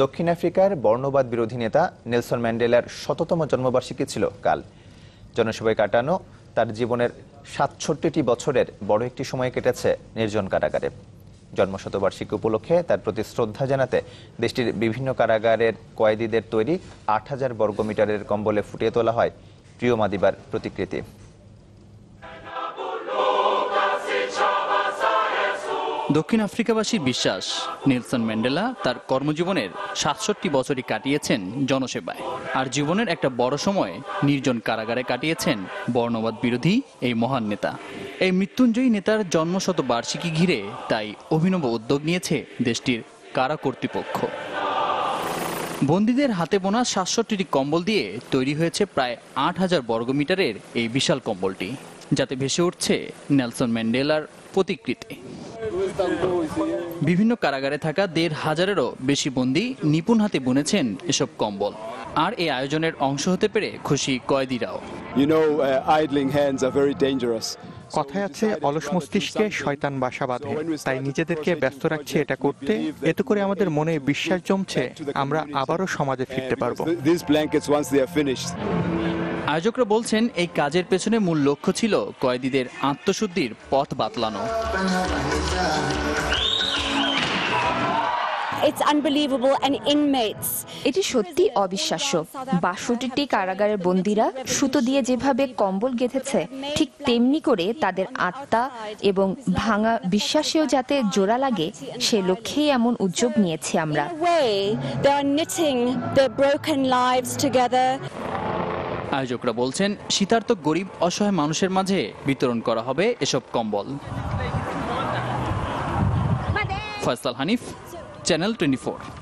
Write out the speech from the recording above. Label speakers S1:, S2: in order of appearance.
S1: দক্ষিণ আফ্রিকার বর্ণবাদ বিরোধী নেতা নেলসন ম্যান্ডেলার শততম জন্মবার্ষিকী ছিল কাল জনসভায় কাটানো তার জীবনের সাতষট্টিটি বছরের বড় একটি সময় কেটেছে নির্জন কারাগারে জন্মশতবার্ষিকী উপলক্ষে তার প্রতি শ্রদ্ধা জানাতে দেশটির বিভিন্ন কারাগারের কয়েদিদের তৈরি আট হাজার বর্গমিটারের কম্বলে ফুটিয়ে তোলা হয় প্রিয় মাদিবার প্রতিকৃতি
S2: দক্ষিণ আফ্রিকাবাসীর বিশ্বাস নেলসন ম্যান্ডেলা তার কর্মজীবনের সাতষট্টি বছরই কাটিয়েছেন জনসেবায় আর জীবনের একটা বড় সময় নির্জন কারাগারে কাটিয়েছেন বর্ণবাদ বিরোধী এই মহান নেতা এই মৃত্যুঞ্জয়ী নেতার জন্মশতবার্ষিকী ঘিরে তাই অভিনব উদ্যোগ নিয়েছে দেশটির কারা কর্তৃপক্ষ বন্দীদের হাতে বোনা সাতষট্টিটি কম্বল দিয়ে তৈরি হয়েছে প্রায় আট হাজার বর্গমিটারের এই বিশাল কম্বলটি যাতে ভেসে উঠছে নেলসন ম্যান্ডেলার প্রতিকৃতি বিভিন্ন কারাগারে থাকা দেড় হাজারেরও বেশি বন্দী নিপুণ হাতে বুনেছেন এসব কম্বল আর এই আয়োজনের অংশ হতে পেরে খুশি কয়েদিরাও
S1: uh, কথায় আছে অলস মস্তিষ্কে শয়তান বাসা বাঁধে তাই নিজেদেরকে ব্যস্ত রাখছে এটা করতে এতে করে আমাদের মনে বিশ্বাস জমছে আমরা আবারও সমাজে ফিরতে পারবো
S2: আয়োজকরা বলছেন এই কাজের পেছনে মূল লক্ষ্য ছিল কয়েদিদের আত্মশুদ্ধির পথ বাতলানো
S3: এটি সত্যি অবিশ্বাস্য বাসুটি কারাগারের বন্দীরা সুতো দিয়ে যেভাবে কম্বল গেঁথেছে ঠিক তেমনি করে তাদের আত্মা এবং ভাঙা বিশ্বাসেও যাতে জোড়া লাগে সে লক্ষ্যেই এমন উদ্যোগ নিয়েছি আমরা
S2: আয়োজকরা বলছেন শীতার্থ গরিব অসহায় মানুষের মাঝে বিতরণ করা হবে এসব কম্বল ফয়সাল হানিফ চ্যানেল টোয়েন্টি